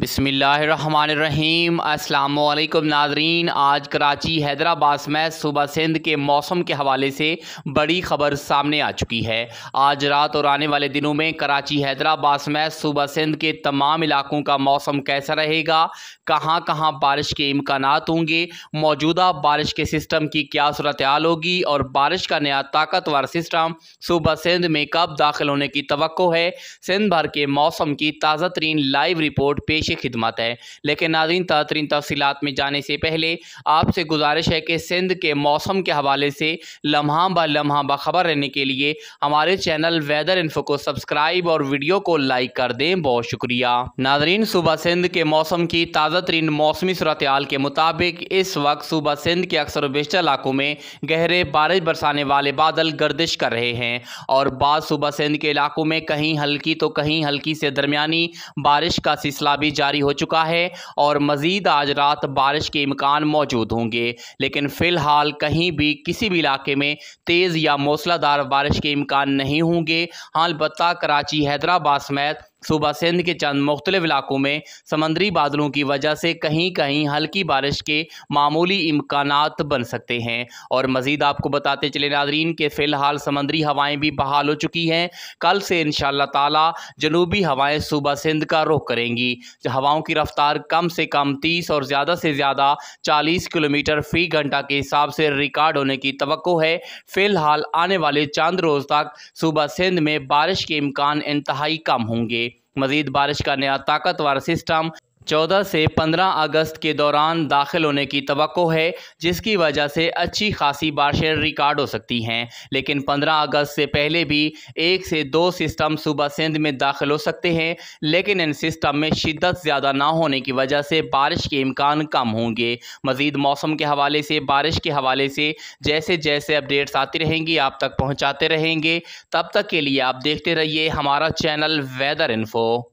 बिसमीम् अल्लाम नाजरीन आज कराची हैदराबाद में सुबह सिंध के मौसम के हवाले से बड़ी खबर सामने आ चुकी है आज रात और आने वाले दिनों में कराची हैदराबाद में सुबह सिंध के तमाम इलाकों का मौसम कैसा रहेगा कहां कहां बारिश के इम्कान होंगे मौजूदा बारिश के सिस्टम की क्या सूरत हाल होगी और बारिश का नया ताकतवर सिस्टम सुबह सिंध में कब दाखिल होने की तो है सिंध भर के मौसम की ताज़ा तरीन लाइव रिपोर्ट पे पेश खिदमत है लेकिन नाजीन तहतरीन तफसीत में जाने से पहले आपसे गुजारिश है कि सिंध के मौसम के हवाले से लम्हा ब लम्हा बखबर रहने के लिए हमारे चैनल वेदर इन्फो को सब्सक्राइब और वीडियो को लाइक कर दें बहुत शुक्रिया नाजरीन सुबह सिंध के मौसम की ताज़ा तरीन मौसमी सूरत के मुताबिक इस वक्त सुबह सिंध के अक्सर बेशतर इलाकों में गहरे बारिश बरसाने वाले बादल गर्दिश कर रहे हैं और बाद सुबह सिंध के इलाकों में कहीं हल्की तो कहीं हल्की से दरमिया बारिश का सिलसिला भी भी जारी हो चुका है और मज़ीद आज रात बारिश के इम्कान मौजूद होंगे लेकिन फ़िलहाल कहीं भी किसी भी इलाके में तेज़ या मौसलाधार बारिश के इम्कान नहीं होंगे हाँ अलबत् कराची हैदराबाद समेत सूबा सिंध के चंद मुख्तलिफ इलाकों में समंदरी बादलों की वजह से कहीं कहीं हल्की बारिश के मामूली इम्कान बन सकते हैं और मज़ीद आपको बताते चले नादरीन के फ़िलहाल समंदरी हवाएं भी बहाल हो चुकी हैं कल से इन ताला जनूबी हवाएं सूबा सिंध का रुख करेंगी हवाओं की रफ्तार कम से कम तीस और ज़्यादा से ज़्यादा चालीस किलोमीटर फ़ी घंटा के हिसाब से रिकॉर्ड होने की तो है फ़िलहाल आने वाले चंद रोज़ तक सूबा सिंध में बारिश के इम्कान इंतहाई कम होंगे मजीद बारिश का नया ताकतवर सिस्टम 14 से 15 अगस्त के दौरान दाखिल होने की तो है जिसकी वजह से अच्छी खासी बारिशें रिकॉर्ड हो सकती हैं लेकिन 15 अगस्त से पहले भी एक से दो सिस्टम सुबह सिंध में दाखिल हो सकते हैं लेकिन इन सिस्टम में शिद्दत ज़्यादा ना होने की वजह से बारिश के इम्कान कम होंगे मज़ीद मौसम के हवाले से बारिश के हवाले से जैसे जैसे अपडेट्स आती रहेंगी आप तक पहुँचाते रहेंगे तब तक के लिए आप देखते रहिए हमारा चैनल वेदर इन्फो